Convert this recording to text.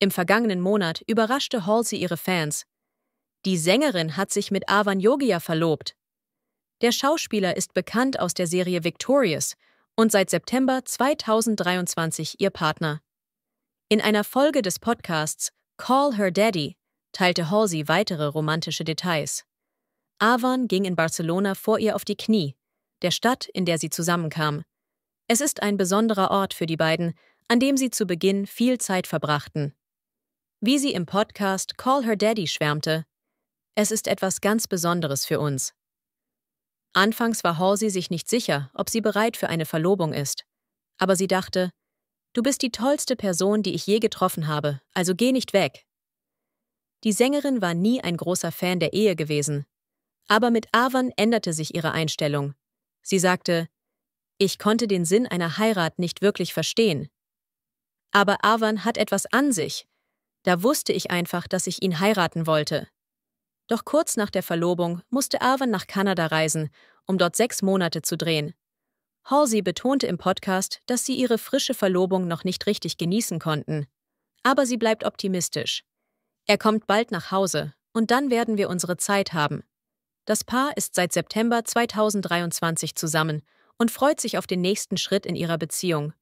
Im vergangenen Monat überraschte Halsey ihre Fans. Die Sängerin hat sich mit Avan Yogia verlobt. Der Schauspieler ist bekannt aus der Serie Victorious und seit September 2023 ihr Partner. In einer Folge des Podcasts Call Her Daddy teilte Halsey weitere romantische Details. Avan ging in Barcelona vor ihr auf die Knie, der Stadt, in der sie zusammenkam. Es ist ein besonderer Ort für die beiden, an dem sie zu Beginn viel Zeit verbrachten. Wie sie im Podcast Call Her Daddy schwärmte, es ist etwas ganz Besonderes für uns. Anfangs war Halsey sich nicht sicher, ob sie bereit für eine Verlobung ist, aber sie dachte, du bist die tollste Person, die ich je getroffen habe, also geh nicht weg. Die Sängerin war nie ein großer Fan der Ehe gewesen, aber mit Avan änderte sich ihre Einstellung. Sie sagte, ich konnte den Sinn einer Heirat nicht wirklich verstehen. Aber Avan hat etwas an sich, da wusste ich einfach, dass ich ihn heiraten wollte. Doch kurz nach der Verlobung musste Arwen nach Kanada reisen, um dort sechs Monate zu drehen. Halsey betonte im Podcast, dass sie ihre frische Verlobung noch nicht richtig genießen konnten. Aber sie bleibt optimistisch. Er kommt bald nach Hause und dann werden wir unsere Zeit haben. Das Paar ist seit September 2023 zusammen und freut sich auf den nächsten Schritt in ihrer Beziehung.